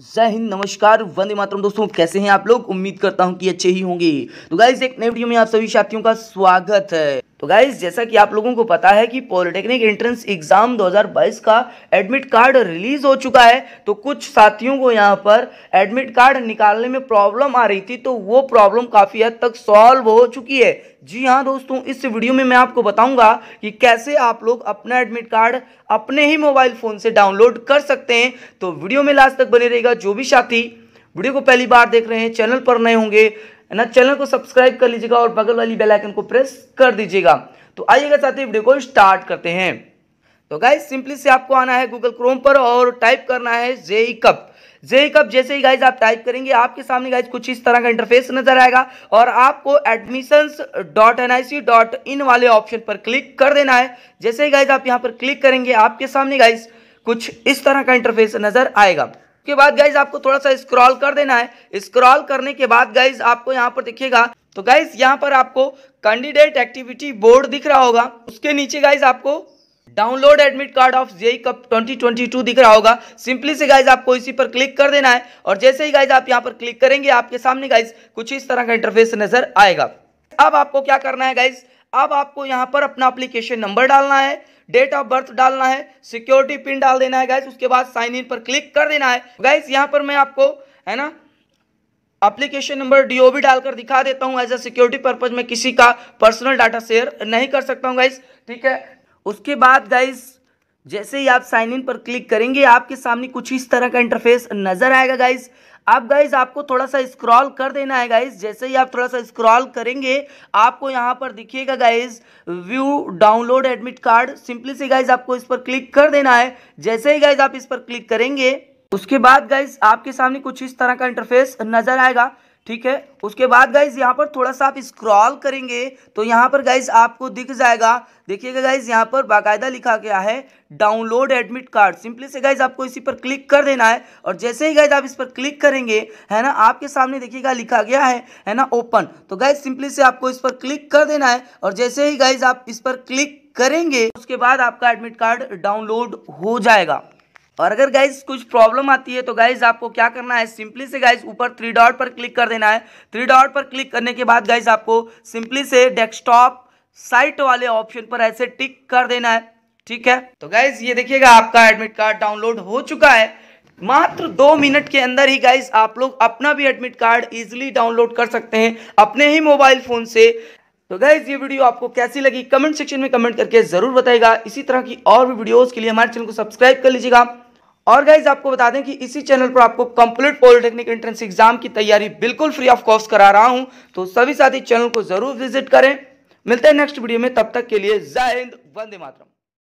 जय हिंद नमस्कार वंदे मातरम दोस्तों कैसे हैं आप लोग उम्मीद करता हूं कि अच्छे ही होंगे तो गाइज एक नए वीडियो में आप सभी साथियों का स्वागत है तो गाइज जैसा कि आप लोगों को पता है कि पॉलिटेक्निक एंट्रेंस एग्जाम 2022 का एडमिट कार्ड रिलीज हो चुका है तो कुछ साथियों को यहाँ पर एडमिट कार्ड निकालने में प्रॉब्लम आ रही थी तो वो प्रॉब्लम काफ़ी हद तक सॉल्व हो चुकी है जी हाँ दोस्तों इस वीडियो में मैं आपको बताऊंगा कि कैसे आप लोग अपना एडमिट कार्ड अपने ही मोबाइल फ़ोन से डाउनलोड कर सकते हैं तो वीडियो में लास्ट तक बने रहेगा जो भी साथी वीडियो को पहली बार देख रहे हैं चैनल पर नए होंगे है ना चैनल को सब्सक्राइब कर लीजिएगा और बगल वाली बेल आइकन को प्रेस कर दीजिएगा तो आइएगा साथी वीडियो को स्टार्ट करते हैं तो गाइज सिंपली से आपको आना है गूगल क्रोम पर और टाइप करना है जेई कप जेई कप जैसे ही गाइज आप टाइप करेंगे आपके सामने गाइज कुछ इस तरह का इंटरफेस नजर आएगा और आपको admissions dot N I C dot in वाले ऑप्शन पर क्लिक कर देना है जैसे ही गाइज आप यहां पर क्लिक करेंगे आपके सामने गाइज कुछ इस तरह का इंटरफेस नजर आएगा उसके बाद गाइज आपको थोड़ा सा स्क्रॉल कर देना है स्क्रॉल करने के बाद गाइज आपको यहाँ पर दिखेगा तो गाइज यहाँ पर आपको कैंडिडेट एक्टिविटी बोर्ड दिख रहा होगा उसके नीचे गाइज आपको download admit card of JEE CUP 2022 दिख रहा होगा सिंपली से गाइज आपको इसी पर क्लिक कर देना है और जैसे ही गाइज आप यहाँ पर क्लिक करेंगे आपके सामने गाइज कुछ इस तरह का इंटरफेस नजर आएगा अब आपको क्या करना है गाइज अब आपको यहां पर अपना अप्लीकेशन नंबर डालना है डेट ऑफ बर्थ डालना है सिक्योरिटी पिन डाल देना है गाइस उसके बाद साइन इन पर क्लिक कर देना है गाइस यहां पर मैं आपको है ना एप्लीकेशन नंबर डीओबी डालकर दिखा देता हूं एज अ सिक्योरिटी पर्पज में किसी का पर्सनल डाटा शेयर नहीं कर सकता हूं गाइस ठीक है उसके बाद गाइस जैसे ही आप साइन इन पर क्लिक करेंगे आपके सामने कुछ इस तरह का इंटरफेस नज़र आएगा गाइज़ अब गाइज आपको थोड़ा सा स्क्रॉल कर देना है गाइज जैसे ही आप थोड़ा सा स्क्रॉल करेंगे आपको यहाँ पर दिखिएगा guys view download admit card simply से गाइज आपको इस पर क्लिक कर देना है जैसे ही गाइज आप इस पर क्लिक करेंगे उसके बाद गाइज आपके सामने कुछ इस तरह का इंटरफेस नजर आएगा ठीक है उसके बाद गाइज यहाँ पर थोड़ा सा आप स्क्रॉल करेंगे तो यहाँ पर गाइज आपको दिख जाएगा देखिएगा गाइज यहाँ पर बाकायदा लिखा गया है डाउनलोड एडमिट कार्ड सिंपली से गाइज आपको इसी पर क्लिक कर देना है और जैसे ही गाइज आप इस पर क्लिक करेंगे है ना आपके सामने देखिएगा लिखा गया है है ना ओपन तो गाइज सिंपली से आपको इस पर क्लिक कर देना है और जैसे ही गाइज आप इस पर क्लिक करेंगे उसके बाद आपका एडमिट कार्ड डाउनलोड हो जाएगा और अगर गाइज कुछ प्रॉब्लम आती है तो गाइज आपको क्या करना है सिंपली से गाइज ऊपर थ्री डॉट पर क्लिक कर देना है थ्री डॉट पर क्लिक करने के बाद गाइज आपको सिंपली से डेस्कटॉप साइट वाले ऑप्शन पर ऐसे टिक कर देना है ठीक है तो गाइज ये देखिएगा आपका एडमिट कार्ड डाउनलोड हो चुका है मात्र दो मिनट के अंदर ही गाइज आप लोग अपना भी एडमिट कार्ड इजिली डाउनलोड कर सकते हैं अपने ही मोबाइल फोन से तो गाइज ये वीडियो आपको कैसी लगी कमेंट सेक्शन में कमेंट करके जरूर बताएगा इसी तरह की और भी वीडियोस के लिए हमारे चैनल को सब्सक्राइब कर लीजिएगा और गाइज आपको बता दें कि इसी चैनल पर आपको कंप्लीट पॉलिटेक्निक एंट्रेंस एग्जाम की तैयारी बिल्कुल फ्री ऑफ कॉस्ट करा रहा हूं तो सभी साथी चैनल को जरूर विजिट करें मिलते हैं नेक्स्ट वीडियो में तब तक के लिए जय हिंद वंदे मातरम